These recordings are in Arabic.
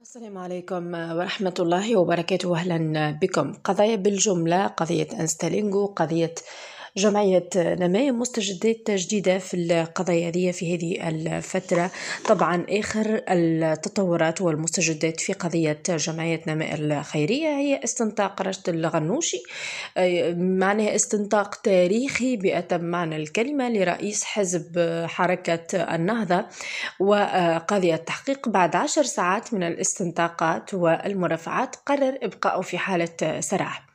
السلام عليكم ورحمة الله وبركاته أهلا بكم قضايا بالجملة قضية أنستالينجو قضية جمعية نمايا مستجدات جديدة في القضايا هذه في هذه الفترة طبعا آخر التطورات والمستجدات في قضية جمعية نماء الخيرية هي استنطاق رشد الغنوشي معناها استنطاق تاريخي بأتم معنى الكلمة لرئيس حزب حركة النهضة وقضية التحقيق بعد عشر ساعات من الاستنطاقات والمرافعات قرر إبقاؤه في حالة سراح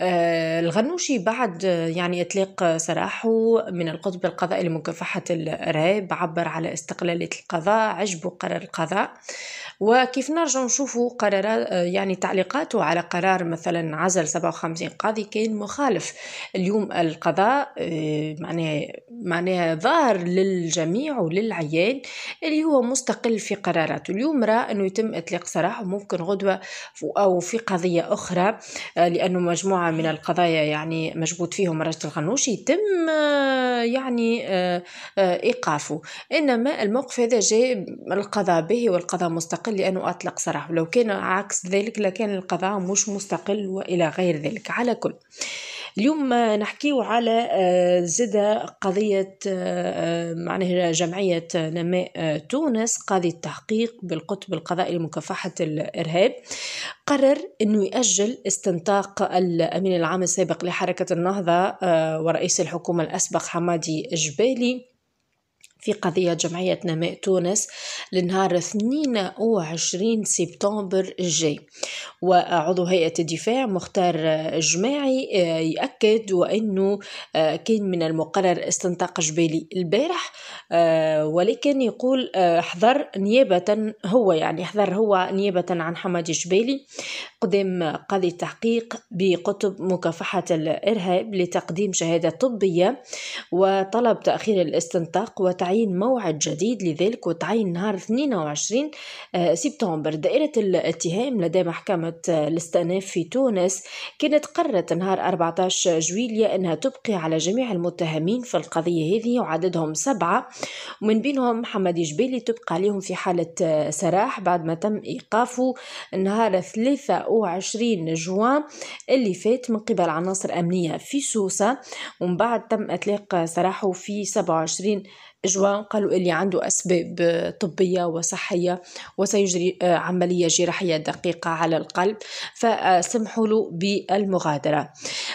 آه، الغنوشي بعد يعني إطلاق سراحه من القطب القضائي لمكافحة الإرهاب عبر على استقلالية القضاء عجبه قرار القضاء وكيف نرجع نشوفوا قرارات يعني تعليقاته على قرار مثلا عزل 57 قاضي كان مخالف اليوم القضاء معناه معناه ظاهر للجميع وللعيان اللي هو مستقل في قراراته اليوم رأى أنه يتم إطلاق سراحه ممكن غدوة أو في قضية أخرى آه، لأنه مجموعة من القضايا يعني مجبوط فيهم رشد الغنوشي تم آه، يعني آه، آه، إيقافه إنما الموقف هذا جاء القضاء به والقضاء مستقل لأنه أطلق سراحه لو كان عكس ذلك لكان القضاء مش مستقل وإلى غير ذلك على كل اليوم نحكيو على زده آه، قضية آه، آه، معناها جمعية نماء تونس قاضي التحقيق بالقطب القضائي لمكافحة الإرهاب قرر أنه يأجل استنطاق الأمين العام السابق لحركة النهضة ورئيس الحكومة الأسبق حمادي جبالي في قضية جمعية نماء تونس لنهار 22 سبتمبر الجاي وعضو هيئة الدفاع مختار جماعي آه، يأكد وأنه آه، كان من المقرر استنطاق جبالي البارح آه، ولكن يقول حضر نيابة هو يعني حضر هو نيابة عن حمادي جبالي قدام قاضي التحقيق بقطب مكافحة الإرهاب لتقديم شهادة طبية وطلب تأخير الاستنطاق وتعيين تعيين موعد جديد لذلك وتعين نهار 22 آه، سبتمبر دائرة الاتهام لدى محكمة الاستئناف في تونس كانت قررت نهار 14 جويلية أنها تبقي على جميع المتهمين في القضية هذه وعددهم سبعة ومن بينهم محمد جبيلي تبقى عليهم في حالة آه، سراح بعد ما تم إيقافه نهار 23 جوان اللي فات من قبل عناصر أمنية في سوسة ومن بعد تم إطلاق سراحه في 27 جوان قالوا اللي عنده أسباب طبية وصحية وسيجري آه، عملية جراحية دقيقة على القلب فسمحوا له بالمغادرة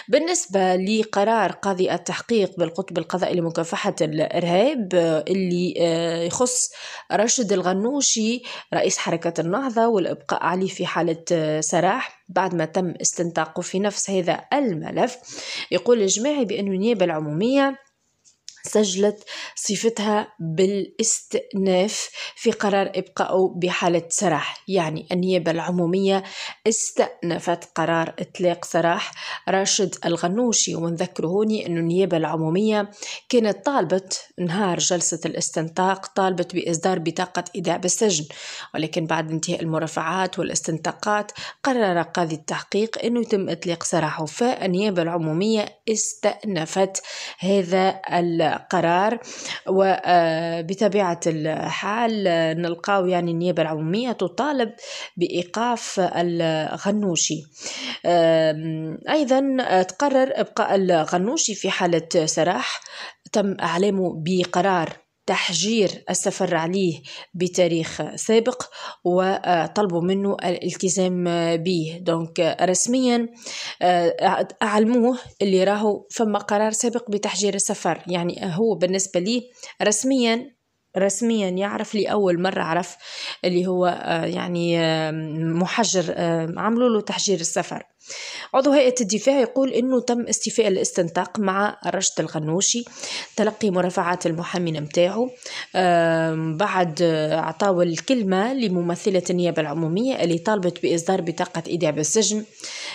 بالنسبة لقرار قاضي التحقيق بالقطب القضائي لمكافحة الإرهاب آه، اللي آه، يخص راشد الغنوشي رئيس حركة النهضة والإبقاء عليه في حالة سراح بعد ما تم استنطاقه في نفس هذا الملف يقول الجماعي بأن النيابة العمومية سجلت صفتها بالاستئناف في قرار إبقائه بحالة سراح يعني النيابة العمومية استأنفت قرار إطلاق سراح راشد الغنوشي ونذكر هوني أن النيابة العمومية كانت طالبت نهار جلسة الاستنطاق طالبت بإصدار بطاقة إيداع بالسجن ولكن بعد انتهاء المرافعات والاستنطاقات قرر قاضي التحقيق أنه يتم إطلاق سراحه فالنيابة العمومية استأنفت هذا قرار وبطبيعة آه، الحال آه، نلقاو يعني النيابة العمومية تطالب بإيقاف الغنوشي أيضا آه، تقرر إبقاء الغنوشي في حالة سراح تم إعلامه بقرار تحجير السفر عليه بتاريخ سابق وطلبوا منه الالتزام به دونك رسميا آه، أعلموه اللي راهو فما قرار سابق بتحجير السفر يعني هو بالنسبة لي رسميا رسميا يعرف لأول مرة عرف اللي هو آه، يعني آه، محجر عملوا له تحجير السفر عضو هيئة الدفاع يقول أنه تم استيفاء الاستنطاق مع رشد الغنوشي تلقي مرافعات المحامي نتاعو بعد عطاو الكلمة لممثلة النيابة العمومية اللي طالبت بإصدار بطاقة إيداع بالسجن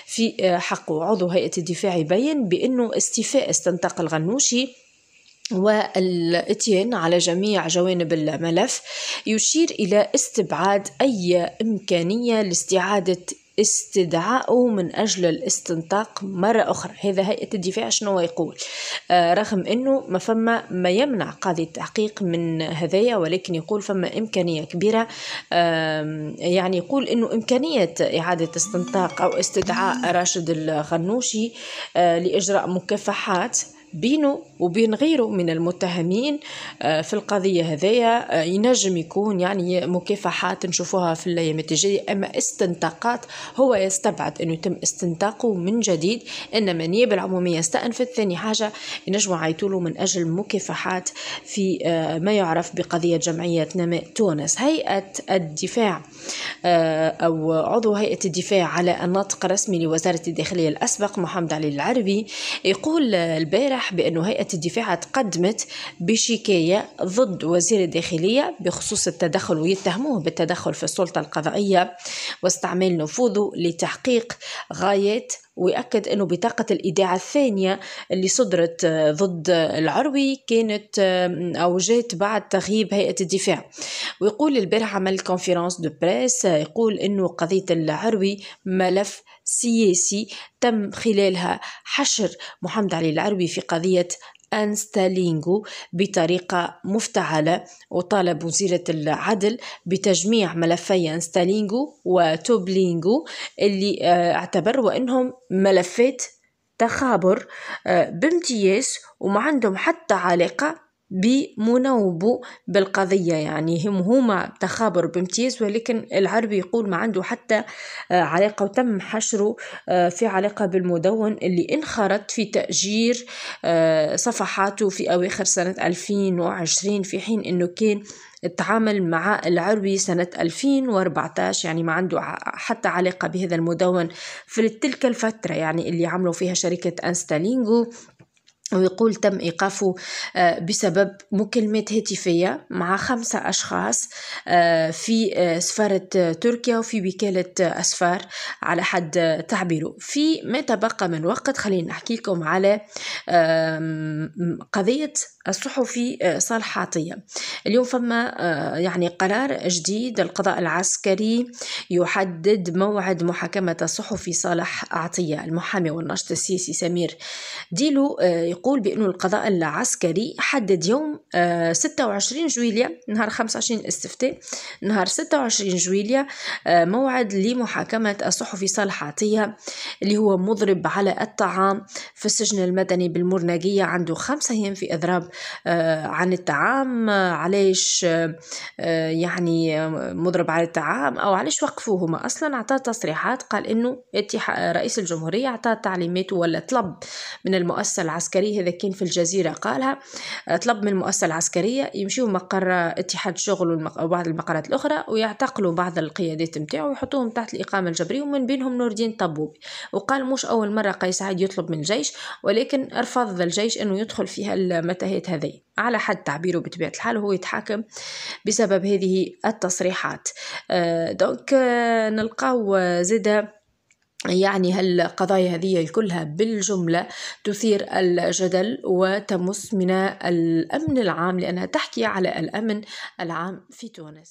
في آه، حقه عضو هيئة الدفاع يبين بأنه استيفاء استنطاق الغنوشي والاتيان على جميع جوانب الملف يشير الى استبعاد اي امكانيه لاستعاده استدعائه من أجل الاستنطاق مرة أخرى هذا هيئة الدفاع شنو يقول آه رغم أنه ما فما ما يمنع قاضي التحقيق من هذايا ولكن يقول فما إمكانية كبيرة آه يعني يقول أنه إمكانية إعادة استنطاق أو استدعاء راشد الغنوشي آه لإجراء مكافحات بينه وبين غيره من المتهمين آه، في القضية هذيا آه، ينجم يكون يعني مكافحات نشوفوها في الأيامات الجاية أما استنطاقات هو يستبعد أنه يتم استنطاقه من جديد إنما النيابة العمومية استأنفت ثاني حاجة ينجموا عيطولوا من أجل مكافحات في آه، ما يعرف بقضية جمعية نماء تونس هيئة الدفاع أو عضو هيئة الدفاع على الناطق الرسمي لوزارة الداخلية الأسبق محمد علي العربي يقول البارح صرح بأن هيئة الدفاع تقدمت بشكاية ضد وزير الداخلية بخصوص التدخل ويتهموه بالتدخل في السلطة القضائية واستعمال نفوذه لتحقيق غايات ويأكد أنه بطاقة الإيداع الثانية اللي صدرت آه، ضد العروي كانت أو جات بعد تغييب هيئة الدفاع ويقول البارحة عمل كونفيرانس دو بريس آه، يقول أنه قضية العروي ملف سياسي تم خلالها حشر محمد علي العروي في قضية أنستالينغو بطريقة مفتعلة وطالب وزيرة العدل بتجميع ملفي أنستالينغو وتوبلينغو اللي آه، اعتبروا أنهم ملفات تخابر آه، بامتياز وما عندهم حتى علاقة بمناوبه بالقضية يعني هم هما تخابر بامتياز ولكن العربي يقول ما عنده حتى آه، علاقة وتم حشره آه، في علاقة بالمدون اللي انخرط في تأجير آه، صفحاته في أواخر سنة 2020 في حين أنه كان تعامل مع العربي سنة 2014 يعني ما عنده حتى علاقة بهذا المدون في تلك الفترة يعني اللي عملوا فيها شركة أنستالينجو ويقول تم إيقافه آه، بسبب مكالمات هاتفية مع خمسة أشخاص آه، في آه، سفارة تركيا وفي وكالة أسفار على حد تعبيره في ما تبقى من وقت خلينا لكم على قضية الصحفي آه، صالح عطية اليوم فما آه، يعني قرار جديد القضاء العسكري يحدد موعد محاكمة الصحفي صالح عطية المحامي والناشط السياسي سمير ديلو آه، يقول بأن القضاء العسكري حدد يوم 26 جويليا نهار 25 استفتاء نهار 26 جويليا موعد لمحاكمة الصحفي صالح عطية اللي هو مضرب على الطعام في السجن المدني بالمرناقية عنده خمسة أيام في إضراب آه، عن الطعام علاش آه، يعني مضرب على الطعام او علاش وقفوه هما اصلا اعطى تصريحات قال انه رئيس الجمهوريه اعطى تعليمات ولا طلب من المؤسسه العسكريه هذا كان في الجزيره قالها طلب من المؤسسه العسكريه يمشيو مقر اتحاد شغل وبعض المقرات الاخرى ويعتقلوا بعض القيادات نتاعو ويحطوهم تحت الاقامه الجبريه ومن بينهم نور الدين طبوبي وقال مش اول مره قيس عاد يطلب من الجيش ولكن رفض الجيش انه يدخل فيها المتاهات التصريحات هذه على حد تعبيره بطبيعة الحال هو يتحاكم بسبب هذه التصريحات آه، دونك آه، نلقاو زيدا يعني هالقضايا هذه كلها بالجملة تثير الجدل وتمس من الأمن العام لأنها تحكي على الأمن العام في تونس